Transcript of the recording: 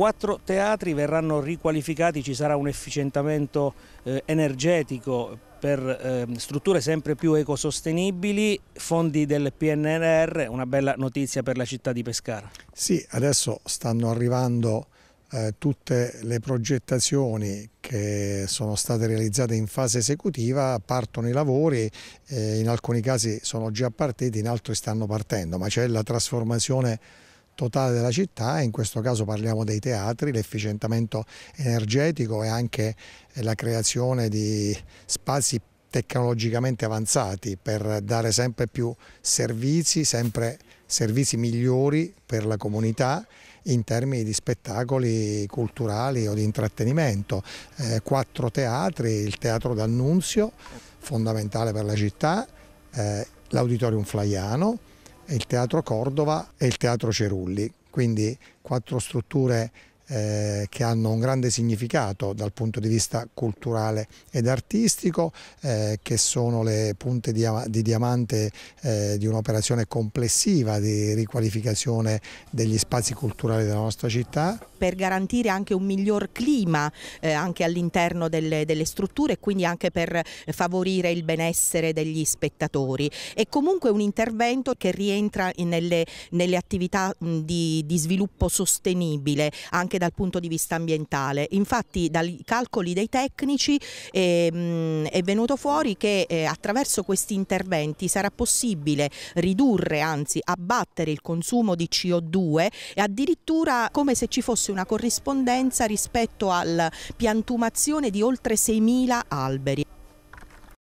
Quattro teatri verranno riqualificati, ci sarà un efficientamento eh, energetico per eh, strutture sempre più ecosostenibili, fondi del PNRR, una bella notizia per la città di Pescara. Sì, adesso stanno arrivando eh, tutte le progettazioni che sono state realizzate in fase esecutiva, partono i lavori, eh, in alcuni casi sono già partiti, in altri stanno partendo, ma c'è la trasformazione totale della città in questo caso parliamo dei teatri, l'efficientamento energetico e anche eh, la creazione di spazi tecnologicamente avanzati per dare sempre più servizi, sempre servizi migliori per la comunità in termini di spettacoli culturali o di intrattenimento. Eh, quattro teatri, il Teatro d'Annunzio, fondamentale per la città, eh, l'Auditorium Flaiano, il Teatro Cordova e il Teatro Cerulli, quindi quattro strutture eh, che hanno un grande significato dal punto di vista culturale ed artistico, eh, che sono le punte di, di diamante eh, di un'operazione complessiva di riqualificazione degli spazi culturali della nostra città. Per garantire anche un miglior clima eh, anche all'interno delle, delle strutture e quindi anche per favorire il benessere degli spettatori. È comunque un intervento che rientra nelle, nelle attività mh, di, di sviluppo sostenibile anche dal punto di vista ambientale. Infatti dai calcoli dei tecnici ehm, è venuto fuori che eh, attraverso questi interventi sarà possibile ridurre, anzi abbattere il consumo di CO2 e addirittura come se ci fosse una corrispondenza rispetto alla piantumazione di oltre 6.000 alberi.